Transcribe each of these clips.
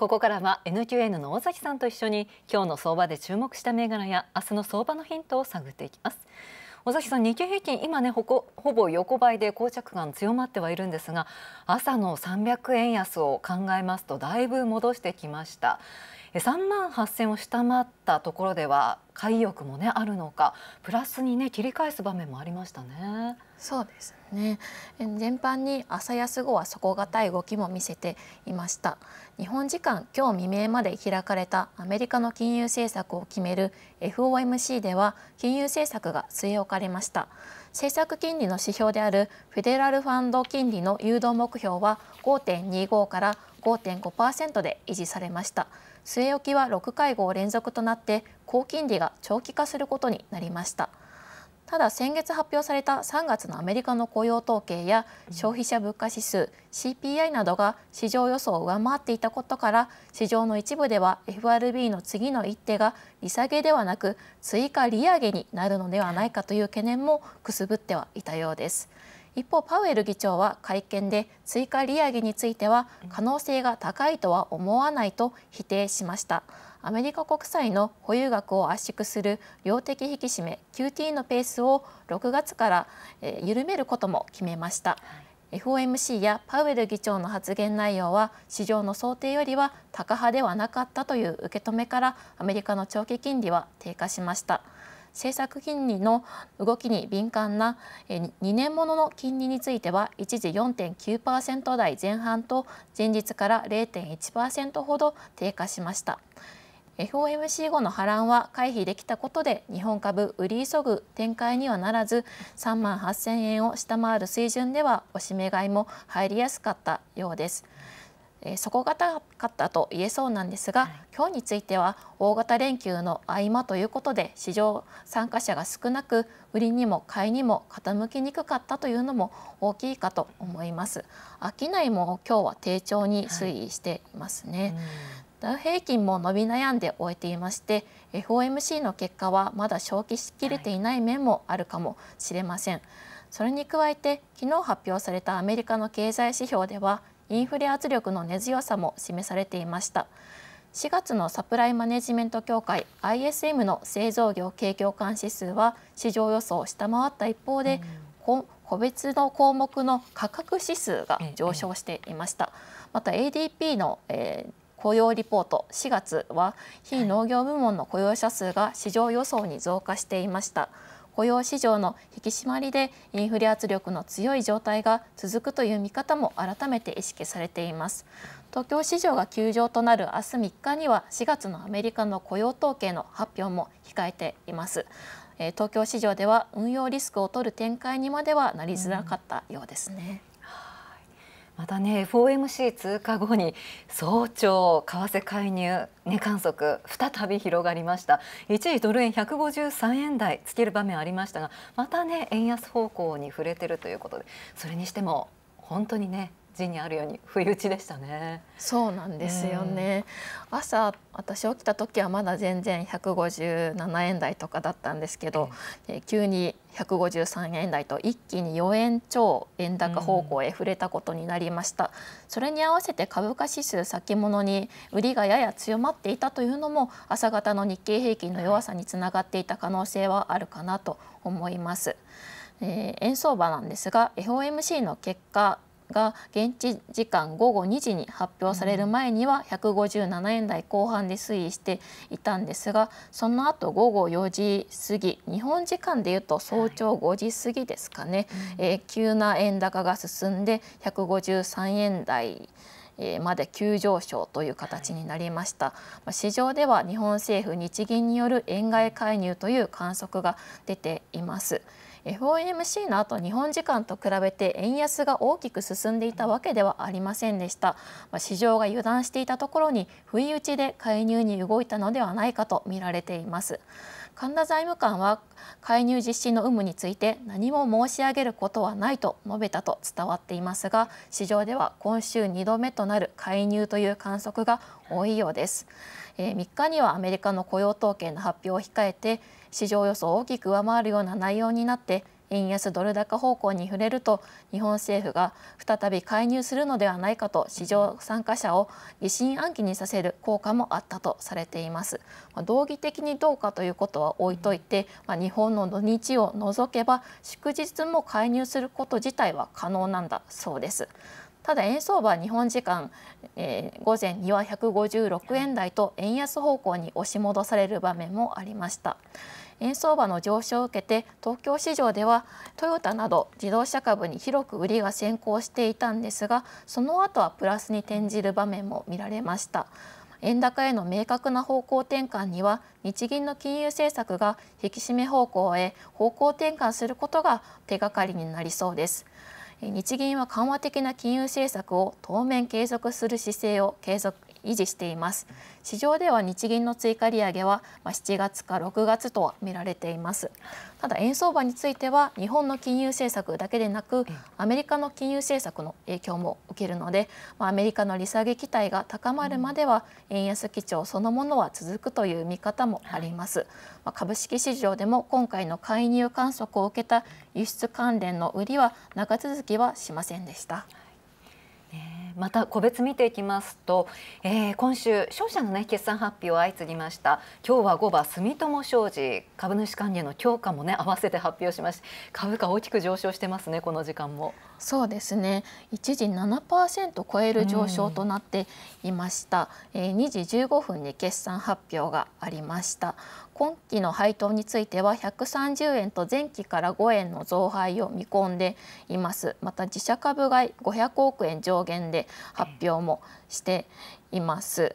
ここからは NQN の大崎さんと一緒に今日の相場で注目した銘柄や明日の相場のヒントを探っていきます。大崎さん、日経平均今ねほこほぼ横ばいで膠着感強まってはいるんですが、朝の300円安を考えますとだいぶ戻してきました。3万8000を下回ったところでは買い欲もねあるのかプラスにね切り返す場面もありましたね。そうですね全般に朝安後は底堅い動きも見せていました日本時間今日未明まで開かれたアメリカの金融政策を決める FOMC では金融政策が据え置かれました政策金利の指標であるフェデラルファンド金利の誘導目標は5.25から5.5%で維持されました据え置きは6会合連続となって高金利が長期化することになりましたただ先月発表された3月のアメリカの雇用統計や消費者物価指数 CPI などが市場予想を上回っていたことから市場の一部では FRB の次の一手が利下げではなく追加利上げになるのではないかという懸念もくすぶってはいたようです。一方パウエル議長は会見で追加利上げについては可能性が高いとは思わないと否定しましたアメリカ国債の保有額を圧縮する量的引き締め QT のペースを6月から緩めることも決めました、はい、FOMC やパウエル議長の発言内容は市場の想定よりは高派ではなかったという受け止めからアメリカの長期金利は低下しました。政策金利の動きに敏感な2年ものの金利については一時4.9%台前半と前日から0.1%ほど低下しました。FOMC 後の波乱は回避できたことで日本株売り急ぐ展開にはならず3万8000円を下回る水準ではおしめ買いも入りやすかったようです。え底堅かったと言えそうなんですが、はい、今日については大型連休の合間ということで市場参加者が少なく売りにも買いにも傾きにくかったというのも大きいかと思います。商いも今日は低調に推移していますね。はいダウ平均も伸び悩んで終えていまして FOMC の結果はまだ消費しきれていない面もあるかもしれません、はい、それに加えて昨日発表されたアメリカの経済指標ではインフレ圧力の根強さも示されていました4月のサプライマネジメント協会 ISM の製造業景況感指数は市場予想を下回った一方で、うん、個別の項目の価格指数が上昇していました。また ADP の、えー雇用リポート4月は非農業部門の雇用者数が市場予想に増加していました。はい雇用市場の引き締まりでインフレ圧力の強い状態が続くという見方も改めて意識されています東京市場が休場となる明日3日には4月のアメリカの雇用統計の発表も控えています東京市場では運用リスクを取る展開にまではなりづらかったようですね、うんまたね FOMC 通過後に早朝為替介入値観測再び広がりました一時ドル円153円台つける場面ありましたがまたね円安方向に触れてるということでそれにしても本当にね字にあるように不意打ちでしたねそうなんですよね、うん、朝私起きた時はまだ全然157円台とかだったんですけど、え、うん、急に153円台と一気に4円超円高方向へ触れたことになりました、うん、それに合わせて株価指数先物に売りがやや強まっていたというのも朝方の日経平均の弱さにつながっていた可能性はあるかなと思います、えー、円相場なんですが FOMC の結果が現地時間午後2時に発表される前には157円台後半で推移していたんですがその後午後4時過ぎ日本時間でいうと早朝5時過ぎですかね、はい、えー、急な円高が進んで153円台まで急上昇という形になりました、市場では日本政府日銀による円買い介入という観測が出ています。FOMC の後日本時間と比べて円安が大きく進んでいたわけではありませんでした、まあ、市場が油断していたところに不意打ちで介入に動いたのではないかと見られています神田財務官は介入実施の有無について何も申し上げることはないと述べたと伝わっていますが市場では今週2度目となる介入という観測が多いようです、えー、3日にはアメリカの雇用統計の発表を控えて市場予想を大きく上回るような内容になって円安ドル高方向に触れると日本政府が再び介入するのではないかと市場参加者を疑心暗鬼にさせる効果もあったとされています。まあ、道義的にどうかということは置いといて、まあ、日本の土日を除けば祝日も介入すること自体は可能なんだそうです。ただ円相場は日本時間、えー、午前には156円台と円安方向に押し戻される場面もありました。円相場の上昇を受けて東京市場ではトヨタなど自動車株に広く売りが先行していたんですがその後はプラスに転じる場面も見られました。円高への明確な方向転換には日銀の金融政策が引き締め方向へ方向転換することが手がかりになりそうです日銀は緩和的な金融政策を当面継続する姿勢を継続維持しています市場では日銀の追加利上げは7月か6月と見られていますただ円相場については日本の金融政策だけでなくアメリカの金融政策の影響も受けるのでアメリカの利下げ期待が高まるまでは円安基調そのものは続くという見方もあります、株式市場でも今回の介入観測を受けた輸出関連の売りは長続きはしませんでした。はいまた個別見ていきますと、えー、今週商社のね決算発表相次ぎました今日は後場住友商事株主還元の強化もね合わせて発表しまして株価大きく上昇してますねこの時間もそうですね一時7%超える上昇となっていました、うん、えー、2時15分に決算発表がありました今期の配当については130円と前期から5円の増配を見込んでいますまた自社株買い500億円上限で発表もしています。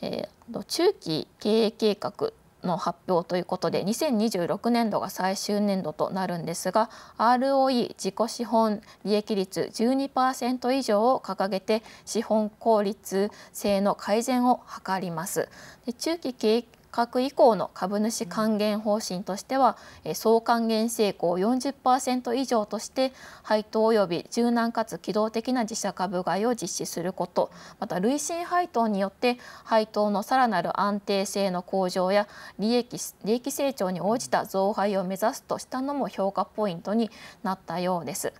えー、中期経営計画の発表ということで2026年度が最終年度となるんですが ROE 自己資本利益率12%以上を掲げて資本効率性の改善を図ります。で中期経閣以降の株主還元方針としては、え総還元成功40%以上として配当及び柔軟かつ機動的な自社株買いを実施することまた累進配当によって配当のさらなる安定性の向上や利益利益成長に応じた増配を目指すとしたのも評価ポイントになったようです。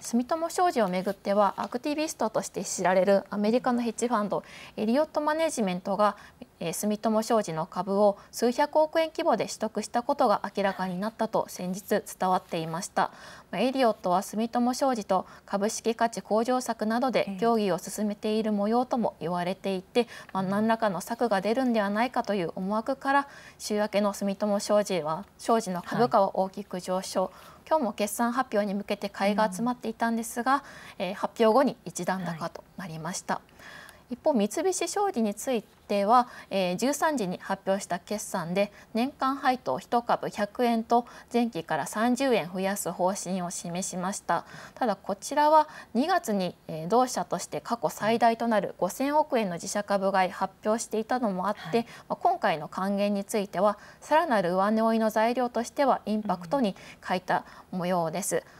住友商事をめぐってはアクティビストとして知られるアメリカのヘッジファンドエリオットマネジメントがえー、住友商事の株を数百億円規模で取得したことが明らかになったと先日伝わっていました、まあ、エリオットは住友商事と株式価値向上策などで協議を進めている模様とも言われていて、まあ、何らかの策が出るんではないかという思惑から週明けの住友商事は商事の株価は大きく上昇、はい今日も決算発表に向けて買いが集まっていたんですが、うん、えー、発表後に一段高となりました、はい、一方三菱商事につい定は、えー、13時に発表した決算で年間配当1株100円と前期から30円増やす方針を示しましたただこちらは2月に、え同社として過去最大となる5000億円の自社株買い発表していたのもあって、はい、まあ、今回の還元についてはさらなる上値追いの材料としてはインパクトに書いた模様です。うん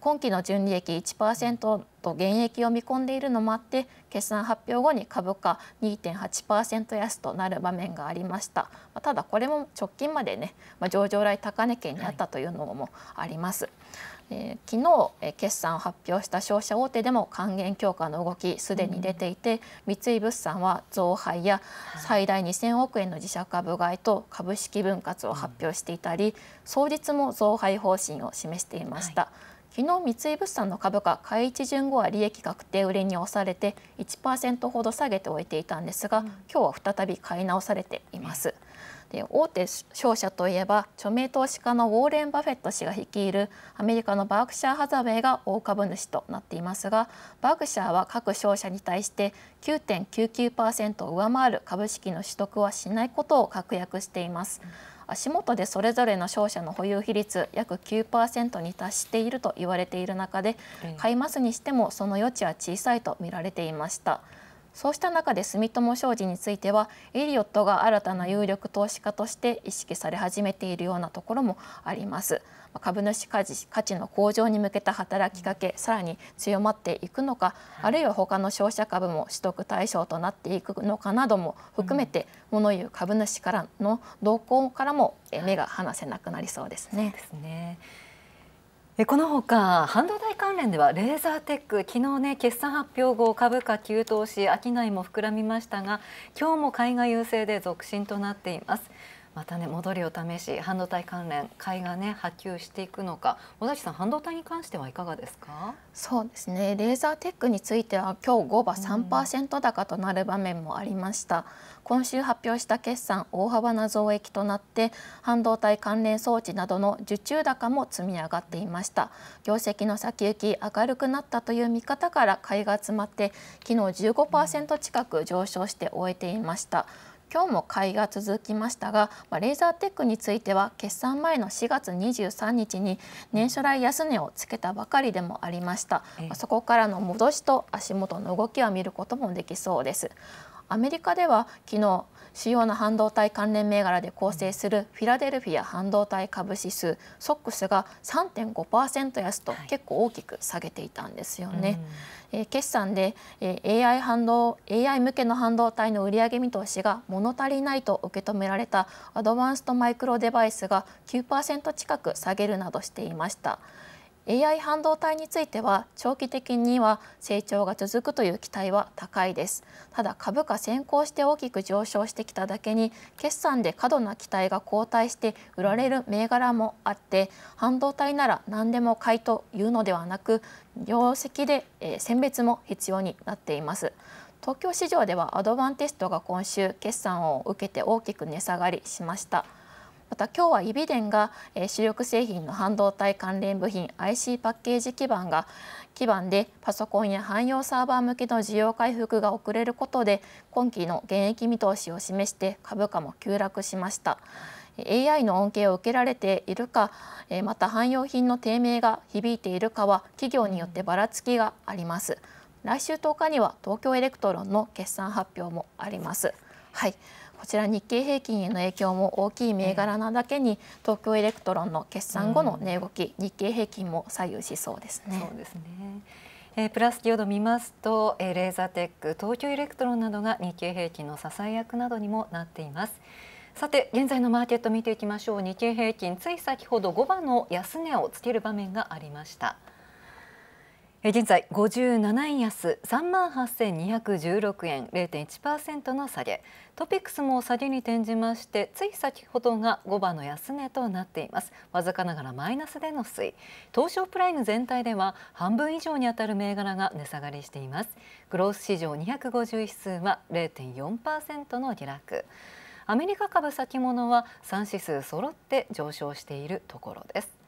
今期の純利益1%と減益を見込んでいるのもあって決算発表後に株価2.8%安となる場面がありました、ただこれも直近までね、まあ、上場来高値圏にあったというのもあります、はい、昨日、決算を発表した商社大手でも還元強化の動きすでに出ていて、うん、三井物産は増配や最大2000億円の自社株買いと株式分割を発表していたり、うん、総日も増配方針を示していました、はい昨日三井物産の株価買い一巡後は利益確定売りに押されて1%ほど下げておいていたんですが、うん、今日は再び買い直されています。で大手商社といえば著名投資家のウォーレン・バフェット氏が率いるアメリカのバークシャー・ハザウェイが大株主となっていますがバークシャーは各商社に対して9.99%を上回る株式の取得はしないことを確約しています。うん足元でそれぞれの商社の保有比率約9%に達していると言われている中で買いますにしてもその余地は小さいと見られていました。そうした中で住友商事についてはエリオットが新たな有力投資家として意識され始めているようなところもあります。株主価値の向上に向けた働きかけさらに強まっていくのかあるいは他の商社株も取得対象となっていくのかなども含めて、うん、物言う株主からの動向からも目が離せなくなりそうですね。ですねこのほか半導体関連ではレーザーテック昨日ね決算発表後株価急騰し商いも膨らみましたが今日も買いが優勢で続伸となっていますまたね戻りを試し半導体関連買いがね波及していくのか小崎さん半導体に関してはいかがですかそうですねレーザーテックについては今日5場3%高となる場面もありました、うん、今週発表した決算大幅な増益となって半導体関連装置などの受注高も積み上がっていました業績の先行き明るくなったという見方から買いが集まって昨日15%近く上昇して終えていました、うん今日も買いが続きましたが、まあ、レーザーテックについては決算前の4月23日に年初来安値をつけたばかりでもありました、まあ、そこからの戻しと足元の動きは見ることもできそうですアメリカでは昨日主要な半導体関連銘柄で構成するフィラデルフィア半導体株指数ソックスが3.5%安と結構大きく下げていたんですよね。はえ決算で、え AI, 半導 AI 向けの半導体の売上見通しが物足りないと受け止められたアドバンストマイクロデバイスが9%近く下げるなどしていました。AI 半導体については長期的には成長が続くという期待は高いですただ株価先行して大きく上昇してきただけに決算で過度な期待が後退して売られる銘柄もあって半導体なら何でも買いというのではなく業績で、え選別も必要になっています東京市場ではアドバンテストが今週決算を受けて大きく値下がりしましたまた今日はイビデンが、え主力製品の半導体関連部品 IC パッケージ基盤が基盤でパソコンや汎用サーバー向けの需要回復が遅れることで今期の減益見通しを示して株価も急落しました。AI の恩恵を受けられているかまた汎用品の低迷が響いているかは企業によってばらつきがあります。来週10日には東京エレクトロンの決算発表もあります。はいこちら日経平均への影響も大きい銘柄なだけに、東京エレクトロンの決算後の値動き、日経平均も左右しそうですね。そうですねえー、プラスキーを見ますと、えー、レーザーテック、東京エレクトロンなどが日経平均の支え役などにもなっています。さて現在のマーケット見ていきましょう日経平均つい先ほど5番の安値をつける場面がありました現在57円安3万8216円0.1%の下げトピックスも下げに転じましてつい先ほどが5番の安値となっていますわずかながらマイナスでの推移東証プライム全体では半分以上にあたる銘柄が値下がりしていますグロース市場250指数は0.4%の下落アメリカ株先物は3指数揃って上昇しているところです